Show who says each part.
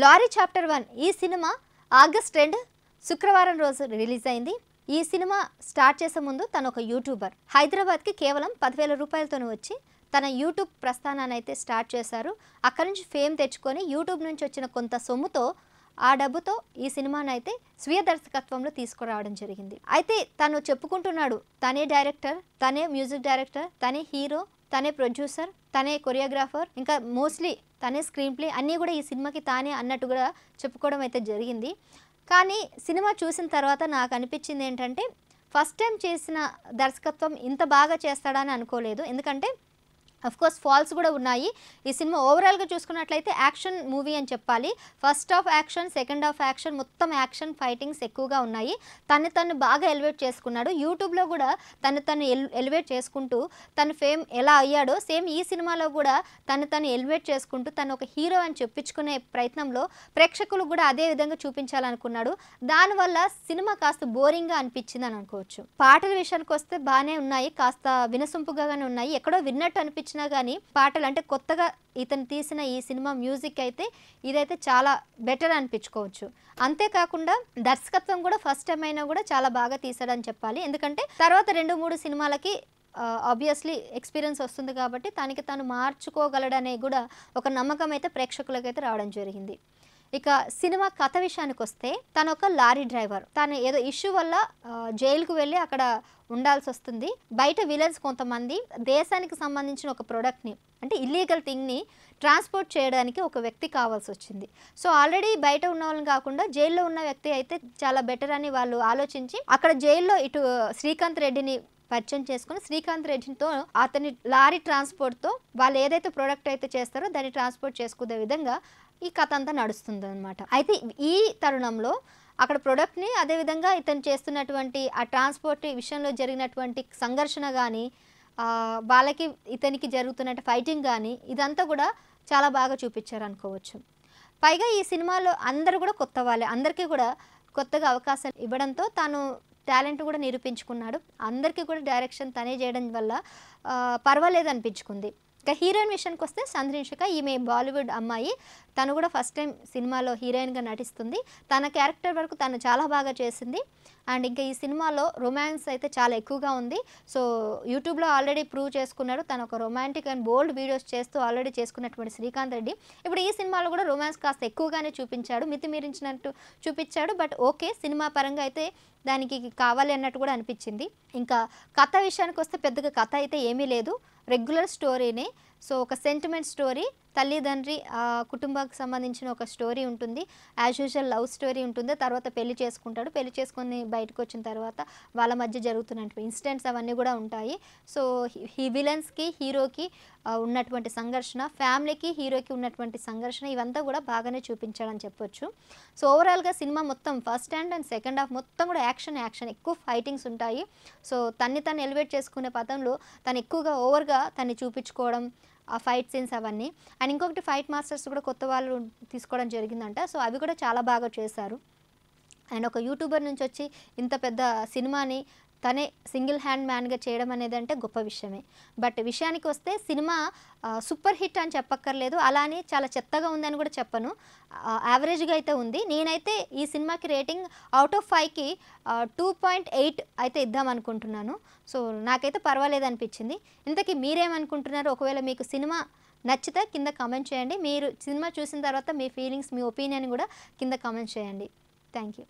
Speaker 1: lorry chapter one ఈ సినిమా August రెండు శుక్రవారం రోజు రిలీజ్ అయింది ఈ సినిమా స్టార్ట్ చేసే ముందు తను ఒక యూట్యూబర్ హైదరాబాద్కి కేవలం పదివేల రూపాయలతోనే వచ్చి తన యూట్యూబ్ ప్రస్థానాన్ని అయితే స్టార్ట్ చేశారు అక్కడి నుంచి ఫేమ్ తెచ్చుకొని యూట్యూబ్ నుంచి వచ్చిన కొంత సొమ్ముతో ఆ డబ్బుతో ఈ సినిమాను అయితే స్వీయ దర్శకత్వంలో తీసుకురావడం జరిగింది అయితే తను చెప్పుకుంటున్నాడు తనే డైరెక్టర్ తనే మ్యూజిక్ డైరెక్టర్ తనే హీరో తనే ప్రొడ్యూసర్ తనే కొరియోగ్రాఫర్ ఇంకా మోస్ట్లీ తనే స్క్రీన్ ప్లే అన్నీ కూడా ఈ సినిమాకి తానే అన్నట్టు కూడా చెప్పుకోవడం అయితే జరిగింది కానీ సినిమా చూసిన తర్వాత నాకు అనిపించింది ఏంటంటే ఫస్ట్ టైం చేసిన దర్శకత్వం ఇంత బాగా చేస్తాడని అనుకోలేదు ఎందుకంటే అఫ్ కోర్స్ ఫాల్స్ కూడా ఉన్నాయి ఈ సినిమా ఓవరాల్గా చూసుకున్నట్లయితే యాక్షన్ మూవీ అని చెప్పాలి first half action second half action మొత్తం యాక్షన్ ఫైటింగ్స్ ఎక్కువగా ఉన్నాయి తను తను బాగా ఎలివేట్ చేసుకున్నాడు యూట్యూబ్లో కూడా తను తను ఎలివేట్ చేసుకుంటూ తను ఫేమ్ ఎలా అయ్యాడో సేమ్ ఈ సినిమాలో కూడా తను తను ఎలివేట్ చేసుకుంటూ తను ఒక హీరో అని చెప్పించుకునే ప్రయత్నంలో ప్రేక్షకులు కూడా అదే విధంగా చూపించాలనుకున్నాడు దానివల్ల సినిమా కాస్త బోరింగ్గా అనిపించింది అని అనుకోవచ్చు పాటల విషయానికి వస్తే బాగానే ఉన్నాయి కాస్త వినసొంపుగానే ఉన్నాయి ఎక్కడో విన్నట్టు అనిపించింది వచ్చినా కానీ పాటలు అంటే కొత్తగా ఇతను తీసిన ఈ సినిమా మ్యూజిక్ అయితే ఇదైతే చాలా బెటర్ అనిపించుకోవచ్చు అంతేకాకుండా దర్శకత్వం కూడా ఫస్ట్ టైం అయినా కూడా చాలా బాగా తీసాడని చెప్పాలి ఎందుకంటే తర్వాత రెండు మూడు సినిమాలకి ఆబ్వియస్లీ ఎక్స్పీరియన్స్ వస్తుంది కాబట్టి తనకి తాను మార్చుకోగలడనే కూడా ఒక నమ్మకం అయితే ప్రేక్షకులకైతే రావడం జరిగింది ఇక సినిమా కథ విషయానికి వస్తే తను ఒక లారీ డ్రైవర్ తను ఏదో ఇష్యూ వల్ల జైలుకు వెళ్ళి అక్కడ ఉండాల్సి వస్తుంది బయట విలన్స్ కొంతమంది దేశానికి సంబంధించిన ఒక ప్రోడక్ట్ని అంటే ఇల్లీగల్ థింగ్ని ట్రాన్స్పోర్ట్ చేయడానికి ఒక వ్యక్తి కావాల్సి వచ్చింది సో ఆల్రెడీ బయట ఉన్న వాళ్ళని కాకుండా జైల్లో ఉన్న వ్యక్తి అయితే చాలా బెటర్ అని వాళ్ళు ఆలోచించి అక్కడ జైల్లో ఇటు శ్రీకాంత్ రెడ్డిని పరిచయం చేసుకుని శ్రీకాంత్ రెడ్డితో అతని లారీ ట్రాన్స్పోర్ట్తో వాళ్ళు ఏదైతే ప్రోడక్ట్ అయితే చేస్తారో దాన్ని ట్రాన్స్పోర్ట్ చేసుకునే విధంగా ఈ కథ అంతా నడుస్తుంది అనమాట అయితే ఈ తరుణంలో అక్కడ అదే అదేవిధంగా ఇతను చేస్తున్నటువంటి ఆ ట్రాన్స్పోర్ట్ విషయంలో జరిగినటువంటి సంఘర్షణ కానీ వాళ్ళకి ఇతనికి జరుగుతున్న ఫైటింగ్ కానీ ఇదంతా కూడా చాలా బాగా చూపించారు అనుకోవచ్చు పైగా ఈ సినిమాలో అందరూ కూడా కొత్త వాళ్ళే అందరికీ కూడా కొత్తగా అవకాశాలు ఇవ్వడంతో తాను టాలెంట్ కూడా నిరూపించుకున్నాడు అందరికీ కూడా డైరెక్షన్ తనే చేయడం వల్ల పర్వాలేదు అనిపించుకుంది ఇక హీరోయిన్ విషయానికి వస్తే సంద్రీషిక ఈమె బాలీవుడ్ అమ్మాయి తను కూడా ఫస్ట్ టైం సినిమాలో హీరోయిన్గా నటిస్తుంది తన క్యారెక్టర్ వరకు తను చాలా బాగా చేసింది అండ్ ఇంకా ఈ సినిమాలో రొమాన్స్ అయితే చాలా ఎక్కువగా ఉంది సో యూట్యూబ్లో ఆల్రెడీ ప్రూవ్ చేసుకున్నాడు తను ఒక రొమాంటిక్ అండ్ బోల్డ్ వీడియోస్ చేస్తూ ఆల్రెడీ చేసుకున్నటువంటి శ్రీకాంత్ రెడ్డి ఇప్పుడు ఈ సినిమాలో కూడా రొమాన్స్ కాస్త ఎక్కువగానే చూపించాడు మితిమీరించినట్టు చూపించాడు బట్ ఓకే సినిమా పరంగా అయితే దానికి కావాలి అన్నట్టు కూడా అనిపించింది ఇంకా కథ విషయానికి వస్తే పెద్దగా కథ అయితే ఏమీ లేదు రెగ్యులర్ స్టోరీనే సో ఒక సెంటిమెంట్ స్టోరీ తల్లిదండ్రి కుటుంబానికి సంబంధించిన ఒక స్టోరీ ఉంటుంది యాజ్ యూజువల్ లవ్ స్టోరీ ఉంటుంది తర్వాత పెళ్లి చేసుకుంటాడు పెళ్లి చేసుకుని బయటకు వచ్చిన తర్వాత వాళ్ళ మధ్య జరుగుతున్నటువంటి ఇన్సిడెంట్స్ అవన్నీ కూడా ఉంటాయి సో హీ విలన్స్కి హీరోకి ఉన్నటువంటి సంఘర్షణ ఫ్యామిలీకి హీరోకి ఉన్నటువంటి సంఘర్షణ ఇవంతా కూడా బాగానే చూపించాడని చెప్పొచ్చు సో ఓవరాల్గా సినిమా మొత్తం ఫస్ట్ హ్యాండ్ అండ్ సెకండ్ హాఫ్ మొత్తం కూడా యాక్షన్ యాక్షన్ ఎక్కువ ఫైటింగ్స్ ఉంటాయి సో తన్ని తను ఎలివేట్ చేసుకునే పదంలో తను ఎక్కువగా ఓవర్గా తన్ని చూపించుకోవడం ఆ ఫైట్ సీన్స్ అవన్నీ అండ్ ఇంకొకటి ఫైట్ మాస్టర్స్ కూడా కొత్త వాళ్ళు తీసుకోవడం జరిగిందంట సో అవి కూడా చాలా బాగా చేశారు అండ్ ఒక యూట్యూబర్ నుంచి వచ్చి ఇంత పెద్ద సినిమాని తనే సింగిల్ హ్యాండ్ మ్యాన్గా చేయడం అనేది అంటే గొప్ప విషయమే బట్ విషయానికి వస్తే సినిమా సూపర్ హిట్ అని చెప్పక్కర్లేదు అలానే చాలా చెత్తగా ఉందని కూడా చెప్పను యావరేజ్గా అయితే ఉంది నేనైతే ఈ సినిమాకి రేటింగ్ అవుట్ ఆఫ్ ఫైవ్కి టూ పాయింట్ ఎయిట్ అయితే ఇద్దాం అనుకుంటున్నాను సో నాకైతే పర్వాలేదు అనిపించింది ఇంతకీ మీరేమనుకుంటున్నారు ఒకవేళ మీకు సినిమా నచ్చితే కింద కామెంట్ చేయండి మీరు సినిమా చూసిన తర్వాత మీ ఫీలింగ్స్ మీ ఒపీనియన్ కూడా కింద కామెంట్ చేయండి థ్యాంక్ యూ